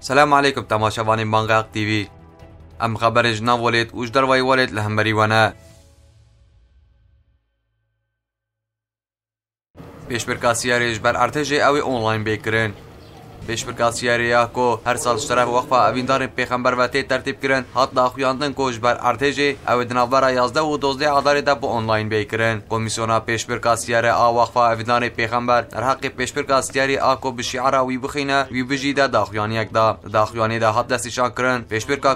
سلام عیکم تەماشەوانی مانگاق تیوی ئەم خەبەرێژ ناوەڵێت وش دەڕوای وەرێت لە هەمبەری وەنە پێشبەرکاسیارێژ بەر ئارتەژێ ئەوی ئۆنلاین بێکردن هر سال هەر ساڵ شتەرە وەخفا پیغمبر و تی ترتیب کرن هات داخویاندن کۆش بر ئارتێژێ او دناورا یازدە و دوزده پیشبر بۆ ئۆنلاین بێکردن کۆمیسیۆنا پێشبرکاسیارە ئاواخفا ئەویدانەی پێخەمبەر هەرحەقی پێشبرکاسیاری ئاکۆ بشیعرا وی بخینە وی بژیدا داخوانیەکدا ده هات دەستیشان کردن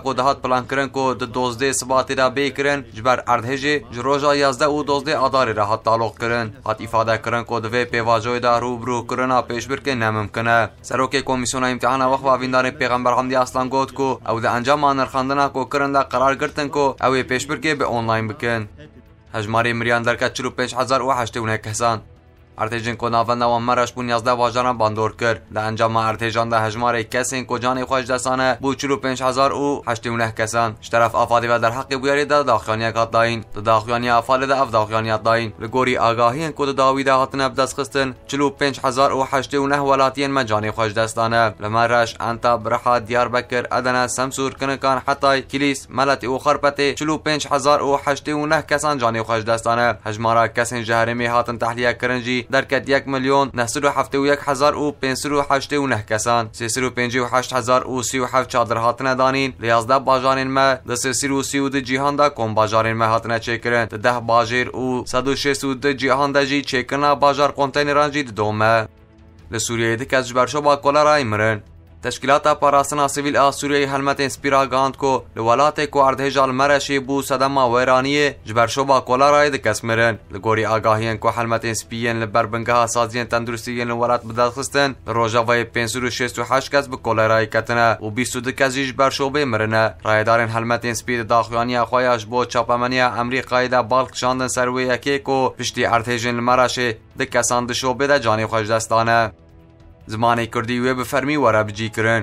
کو دهات پلان پلانکردن کو د دۆزدەی سباتێدا جبر جبەر ئەردهێژێ ji roja yazdeh û dozdê adarê re hat talok kirin hat îfadekirin ku divê pêvajoyê de rûbrû کرن pêşbirkê nemimkin e که کمیسیون امتحان وقت و ویندار پیغمبر حمدی اصلا گوت کو او د انجام نرخاندنا کو کرندا قرار گرتن کو او پیشبر که به آنلاین بکن هجماری مریان درکا 45000 و 81 کسان ارتژین کو ناوند و مرش بون 11 واژان باندور کرد ده انجام ارتژان ده هجمار کسین کو جان خوش دسانه بو 45000 او 89 کسان شرف افادی و در حق بویری ده داخیانی قد داین ده داخیانی افال ده اف داخیانی داین لگوری آگاهی کو ده داوی ده هاتن بدست خستن 45000 او 89 ولاتین مجانی خوش دستانه لمرش انتا برحا یار بکر ادنا سمسور کنکان حتی کلیس ملت او خرپته 45000 او 89 کسان جانی خوش دستانه هجمارا جهرمه هاتن تحلیه کرنجی در کد یک میلیون نصر و هفته و یک هزار او پنسر و هشت و نه کسان سیسر و پنج و هشت هزار او سی و هفت چادر هات ندانین لیازده ده ما ده سیسر و سی و ده جیهان ده کم باجان ما هات نه چکرن ده ده باجر او سد و شیس و ده جیهان ده جی چکرنه باجر کنتینران جی ده دومه لسوریه ده کس جبرشو با کولارای مرن تشکیلاتا پاراسنا سیویل آ سوریه هلمت انسپیرا گاند کو لولات کو اردهجا المرشی بو صدما ویرانی جبر شوبا کولا رای د کسمرن لګوري آگاهین کو هلمت انسپیین لبر بنگه سازین تندرستیین لولات بدخستن روجاوای 568 کس به کولا رای کتنه و 22 کس جبر شوبه مرنه رایدارن هلمت انسپیر داخوانی خوایش بو چاپمنی امریکای د بالک شاندن سروی یکی کو پشتی ارتهجن المرشی د کسان د شوبه د جانی خوش دستانه زمانی کوردی وێ بفەرمی وەرە بجیکردن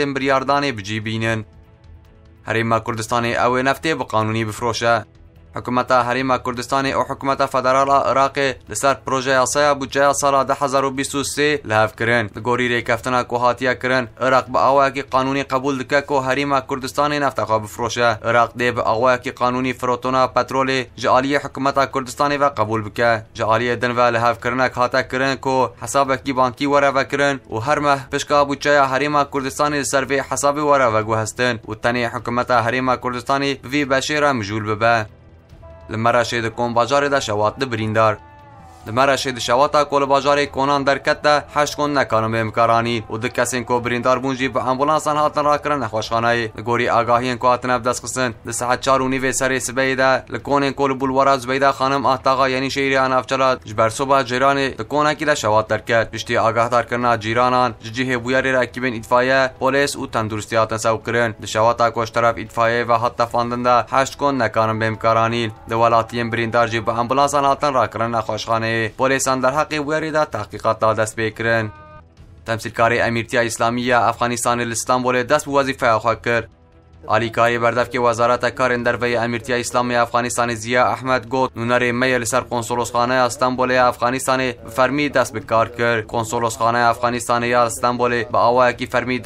چەندین بریاردانێ بجیبینن هەرێما کوردستانی ئەوێ نەفتێ بە قانونی بفرۆشە حکومەتە هەریمە و حکومت فدرال عراق عراقی پروژه پرۆژەیاسەیە بجەیە سال 2023 لە هەفکردن لە گۆری ڕێککەفتنا کۆهاتیە کرن عراق بە ئاواەکی قانونی قبول دکه کۆ هەریمە کوردستانی نفتەخوا بفرۆشە عراق دێ بە ئەوەیەکی قانونی فرۆتۆنا پترول ژعالیە حکومت کوردستانی و قبول بکە جعالیە دنە لە هەفکردنە هاتەکردن کو حسابێکی بانکی وەرەڤەکردن و هەرمە پشکا بچەیە هەریمە کوردستانی سەرێ حسابی وەرەڤەگو هەستن و تەنێ حکومت هەریمە کوردستانی وی بشیر مجول ببە. li Meraşê dikombajarê de şewatî birîndar د مرشه د شواته کول بازار کونان درکته ده هشت کن نکانم امکارانی و د کسین کو بریندار بونجی به امبولانس ان هاتن راکرن نخوشخانه گوری آگاهی کو هاتن اب دست قسن د ساعت 4 و نیم سر سبی ده لکون کول بولوارا زبیده خانم احتاقا یعنی شیری آن افچلا جبر صبح جیران کونان کی ده شوات درکت بشتی آگاه دار کرنا جیرانان ججی بویاری راکیبین اتفایه پلیس او تندرستی هاتن سو کرن د شواتا کوش طرف اتفایه و حتی فاندن ده هشت کن نکانم امکارانی د ولاتیم بریندار جی به امبولانس ان هاتن راکرن نخوشخانه در حق وەریدا تحقیقات دست دست بکرن تمسیلکاری کاری امیرتیا افغانستان افغانستان الاسلام بوله دست دەست وەزیفایخوا کرد ئالیکاری بەردەفکی وزارت کارن دەربەی ئەمیرتیا ئیسلامی افغانستان زیا احمد گوت میل سر لەسەر استانبول افغانستان فرمی دست دەست بکار کرد کنسۆلۆسخانەی افغانستان یا به اواکی ئاوایەکی فەرمی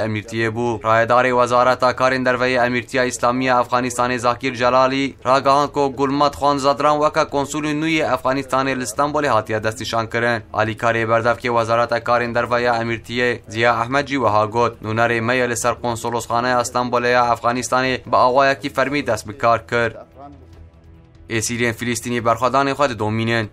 امیرتیه بو رایدار وزارت وەزارەتە کارن دەربەی ئەمیرتیا ئیسلامیە افغانستان زاکیر جلالی راگان کو گلمت خان زدران وەکە کنسول نوی ئەفغانستانی لەستانبولی هاتیە دەستیشان کردن ئالیکاری وزارت وەزارەتە کارن دەربەیە زیا احمد جی وها گوت نونەری میل لەسەر کنسۆلۆسخانەی ئەستانبولی افغانستانی با آقای که فرمی دست به کار کرد ایسیرین فلسطینی برخوادان خود دومینند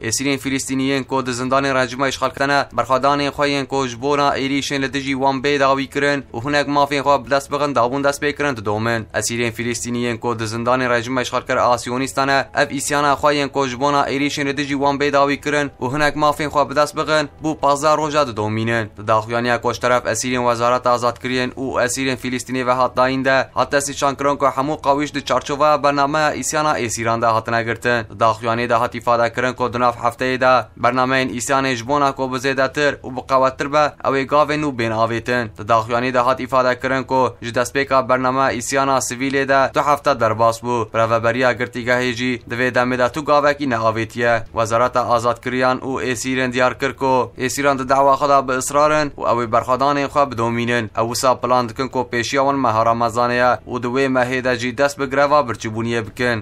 اسیرین فلسطینیان کو د زندان رژیم اشغال کتنه برخادان خوین کو جبورا ایریشن دجی وان بی داوی کرن و هناک مافین خو بلس بغن داس دست د دومن اسیرین فلسطینیان کو د زندان رژیم اشغال کر آسیونیستانه اف ایسیانا خوین کو جبونا ایریشن نتیجی وان بی داوی کرن و هناک مافین خو بدست بغن بو پازار روجا د دومینن د داخویانی کوش طرف اسیرین وزارت آزاد کرین او اسیرین فلسطینی و هات داینده حتی سی چانکرون کو همو قویش د چارچوا برنامه ایسیانا ایسیران ده هاتنه گرتن داخویانی ده هات ifade کرن کو ناف هەفتەیە دا بەرنمەین ئیسیانێ ژبوونا کۆ بزێدەتر و بقاوەتتر بە ئەوەی گاوێن و بێناوێتن دەداخوانی دەهات ئیفادەکردن کۆ ji destpêka bername îsyana sivîlê de du hefta derbas bû Reveberiya girtîgehê jî divê demê de tu gavekî neavêtiye Wezareta azadkiriyan û êsîrên diyar kir ko êsîran di dewa xeda bi ısrarin û ew ê berxedanên xwe bidomînin ew wisa plan dikin ku pêşiya wan meharamezaneye û di wê mehê de jî dest bi greva birçîbûniyê bikin.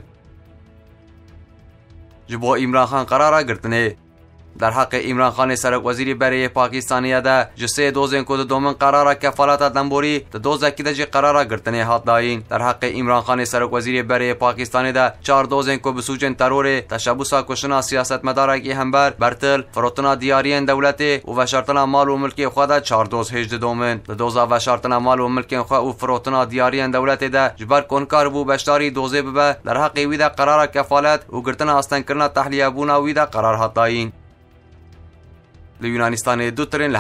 ji bo Imran Khan qarara girtine در حق عمران خان سرک وزیر برای پاکستانی ده جسه دوزن کود دومن قرار کفالت دنبوری ده دوزکی ده جی قرار گرتنه هات داین در حق عمران خان سرک وزیر برای پاکستانی ده چار دوزن کو بسوجن ترور تشبوسا کشنا سیاست هم همبر برتل فروتنا دیارین دولت و وشارتنا مال و ملک خدا چار دوز هجد دومن در دوزا وشارتنا مال و ملک خو و فروتنا دیارین دولت ده جبر کنکار بو بشتاری دوزه ببه در حق ویده قرار کفالت و گرتنه استنکرنا تحلیه بونا ویده قرار حد داین لە دو دوو ترین لە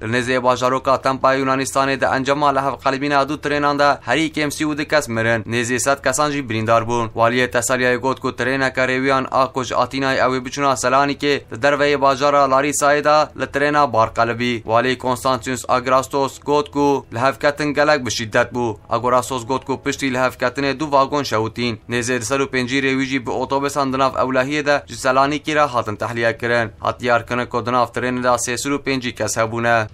Dilnezê bajaroka tempa Yunanistanê di encama li hevqelbîna du trênan de herî kêm sî û di kes mirin. Nêzî sed kesan jî birîndar bûn. Waliyê Tesalyayê got ku trêneka rêwiyan a ku ji Atinayê ew ê biçûna Selanikê di derveyê bajara Larîsayê de li trêna bar qelibî. Waliyê Konstantinos Agrastos got ku li hevketin gelek bi şîddet bû. Agrastos got ku piştî li hevketinê du vagon şewitîn. Nêzê di ser û pêncî rêwî jî bi otobesan di nav ewlehiyê de ji Selanikê re hatin tehliye kirin. Hatiyar kirin ku di nav trênê de sê sî û pêncî kes hebûne.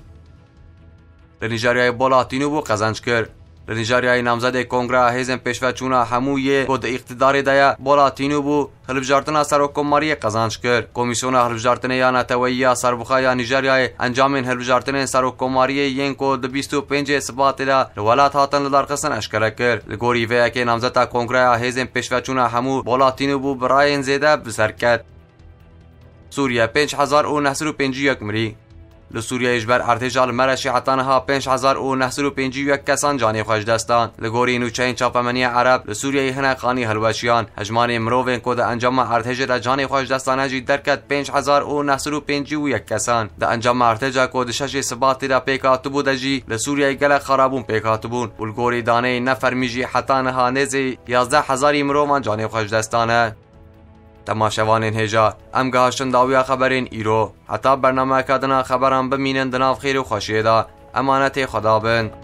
لە بالاتینو بو و بۆ قەزانج کرد لە نامزد کنگره کۆنگرا پشوه پێشڤچوونا هموی بۆ دە ئیقتیداریدایە بۆڵاتین و بوو هەلبژارتنا سەرۆ کۆماریە قەزانج کرد کۆمیسیۆنا هەلبژارتنە یانەتەوەی یا سەربخای انجام ئەنجامین هەلبژارتنێن سەرۆ کۆماریە یەنکۆ کود 25 سبات دا وڵات هاتن لدار قسن اشکره کرد لە گۆری ڤەیەکەی نامزەتا کۆنگرایە هێزن پێشڤچوونا هەموو بۆڵاتین و بوو بڕایەن زێدە و سووریا 5 مری لە سووریایش بەر ئارتێژال مەرەشی و یک کسان جانی خۆش دستان. لگوری نوچین چاپەمەنی عرب ل سوریه هەنا قانی هەلوەشیان هەژمانی مرۆڤێن کود انجام ئەنجاممە د جانی خۆش دەستانەجی کسان. 550 انجام دە ئەنجام ئارتێجا کۆ دشەشی سباتیدا پێکاتبوو خرابون لە سووریای گەلە خراببوون دانه نفر نفر میجی حتانەها نزی یازده هزاری مرۆڤان جانی خوش دستانه. هجا این گاشتن گەهاشتنداویە خبرین ایرو هەتا برنامه دنا خبرم بمینن دناف خیر و خیلی خوشیده، خدا خدا بن